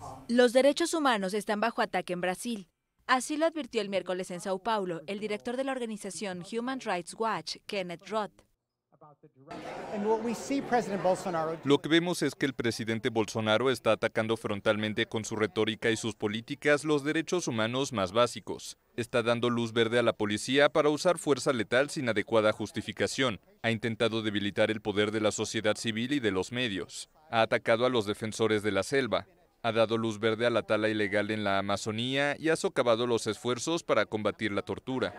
Um, los derechos humanos están bajo ataque en Brasil. Así lo advirtió el miércoles en Sao Paulo el director de la organización Human Rights Watch, Kenneth Roth. Lo que vemos es que el presidente Bolsonaro está atacando frontalmente con su retórica y sus políticas los derechos humanos más básicos. Está dando luz verde a la policía para usar fuerza letal sin adecuada justificación. Ha intentado debilitar el poder de la sociedad civil y de los medios ha atacado a los defensores de la selva, ha dado luz verde a la tala ilegal en la Amazonía y ha socavado los esfuerzos para combatir la tortura.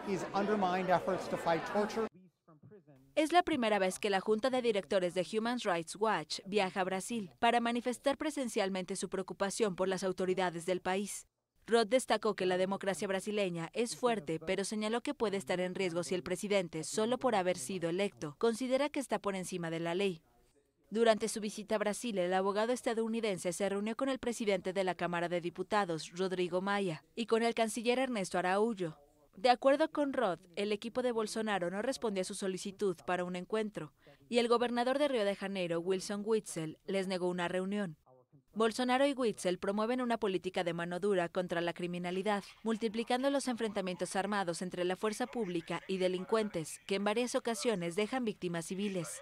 Es la primera vez que la Junta de Directores de Human Rights Watch viaja a Brasil para manifestar presencialmente su preocupación por las autoridades del país. Rod destacó que la democracia brasileña es fuerte, pero señaló que puede estar en riesgo si el presidente, solo por haber sido electo, considera que está por encima de la ley. Durante su visita a Brasil, el abogado estadounidense se reunió con el presidente de la Cámara de Diputados, Rodrigo Maya, y con el canciller Ernesto Araújo. De acuerdo con Roth, el equipo de Bolsonaro no respondió a su solicitud para un encuentro, y el gobernador de Río de Janeiro, Wilson Witzel, les negó una reunión. Bolsonaro y Witzel promueven una política de mano dura contra la criminalidad, multiplicando los enfrentamientos armados entre la fuerza pública y delincuentes, que en varias ocasiones dejan víctimas civiles.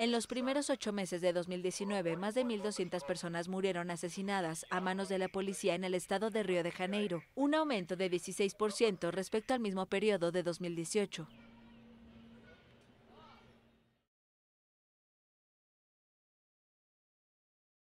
En los primeros ocho meses de 2019, más de 1.200 personas murieron asesinadas a manos de la policía en el estado de Río de Janeiro, un aumento de 16% respecto al mismo periodo de 2018.